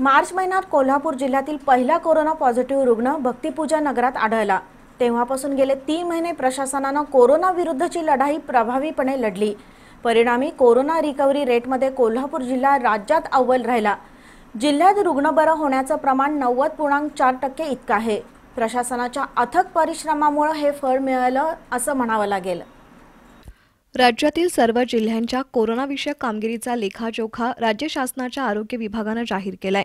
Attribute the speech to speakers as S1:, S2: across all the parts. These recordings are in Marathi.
S1: मार्च महिन्यात कोल्हापूर जिल्ह्यातील पहिला कोरोना पॉझिटिव्ह रुग्ण भक्तिपूजा नगरात आढळला तेव्हापासून गेले तीन महिने प्रशासनानं कोरोना विरुद्धची लढाई प्रभावीपणे लढली परिणामी कोरोना रिकव्हरी रेटमध्ये कोल्हापूर जिल्हा राज्यात अव्वल राहिला जिल्ह्यात रुग्ण बरं होण्याचं प्रमाण नव्वद पूर्णांक चार टक्के इतकं आहे प्रशासनाच्या अथक परिश्रमामुळे हे फळ मिळालं असं म्हणावं लागेल
S2: राज्यातील सर्व जिल्ह्यांच्या कोरोनाविषयक कामगिरीचा लेखाजोखा राज्य शासनाच्या आरोग्य विभागानं जाहीर केलाय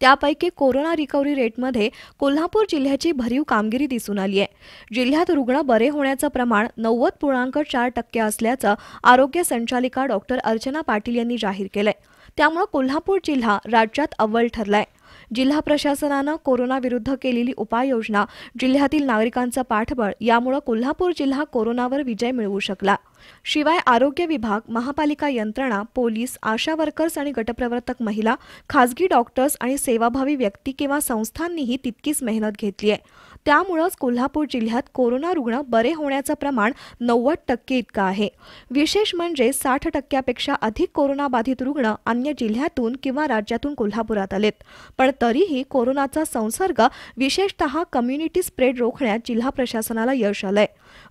S2: त्यापैकी कोरोना रिकव्हरी रेटमध्ये कोल्हापूर जिल्ह्याची भरीव कामगिरी दिसून आली आहे जिल्ह्यात रुग्ण बरे होण्याचं प्रमाण नव्वद पूर्णांक चार टक्के असल्याचं आरोग्य संचालिका डॉक्टर अर्चना पाटील यांनी जाहीर केलंय त्यामुळे कोल्हापूर जिल्हा राज्यात अव्वल ठरलाय जिल्हा प्रशासनानं विरुद्ध केलेली उपाययोजना जिल्ह्यातील नागरिकांचं पाठबळ यामुळे कोल्हापूर जिल्हा कोरोनावर विजय मिळवू शकला शिवाय आरोग्य विभाग महापालिका यंत्रणा पोलीस आशा वर्कर्स आणि गटप्रवर्तक महिला खासगी डॉक्टर्स आणि सेवाभावी व्यक्ती किंवा संस्थांनीही तितकीच मेहनत घेतली आहे त्यामुळंच कोल्हापूर जिल्ह्यात कोरोना रुग्ण बरे होण्याचं प्रमाण नव्वद टक्के इतकं आहे विशेष म्हणजे साठ टक्क्यापेक्षा अधिक कोरोनाबाधित रुग्ण अन्य जिल्ह्यातून किंवा राज्यातून कोल्हापुरात आलेत पण तरीही कोरोनाचा संसर्ग विशेषतः कम्युनिटी स्प्रेड रोखण्यात जिल्हा प्रशासनाला यश आलंय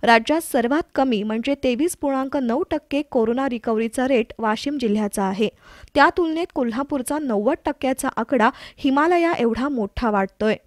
S2: राज्यात सर्वात कमी म्हणजे तेवीस पूर्णांक नऊ टक्के कोरोना रिकव्हरीचा रेट वाशिम जिल्ह्याचा आहे त्या तुलनेत कोल्हापूरचा नव्वद टक्क्याचा आकडा हिमालया एवढा मोठा वाटतोय